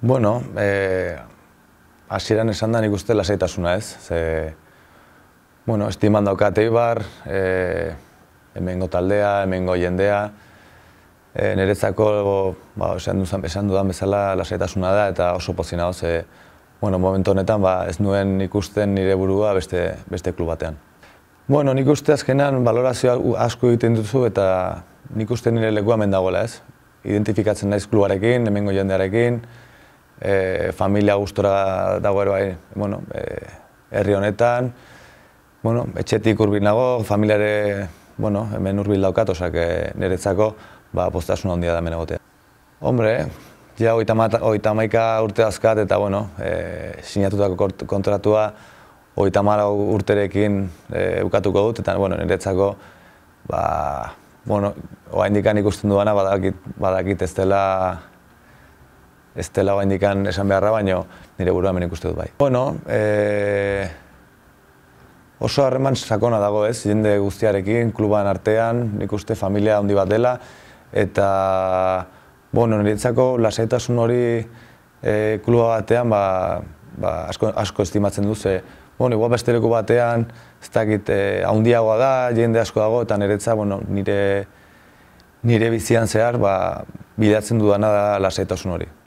Bueno, eh, asieran esan da nik uste lasaitasuna ez. Ze, bueno, estiman daukat eibar, eh, hemengo taldea, hemengo jendea, Eh, niretzako, ba, esan, esan dudan bezala lasaitasuna da eta oso pozina hau, ze, bueno, momentu honetan, ba, ez nuen ikusten nire burua beste, beste klubatean. Bueno, nik uste azkenan balorazioa asko egiten duzu eta nik uste nire lekua mendagoela ez. Identifikatzen naiz klubarekin, hemengo jendearekin, E, familia gustora dago bai, bueno, e, herri honetan. Bueno, etxetik urbil nago, familiare, bueno, hemen urbil daukat, osak niretzako, ba, postasun ondia da menegote. Hombre, ja, oita maika urte azkat eta, bueno, e, sinatutako kontratua, oita mara urterekin eukatuko dut, eta, bueno, niretzako, ba, bueno, oa indikan ikusten duana, badakit ez dela ez dela oraindikan esan beharra baino nire burua hemen ikuste dut bai. Bueno, e, oso harreman sakona dago ez, jende guztiarekin, kluban artean, nik familia handi bat dela, eta, bueno, niretzako lasaitasun hori e, kluba batean, ba, ba, asko, asko estimatzen duze, bueno, igual beste batean, ez dakit, e, handiagoa da, jende asko dago, eta niretzak, bueno, nire, nire bizian zehar, ba, bidatzen dudana da lasaitasun hori.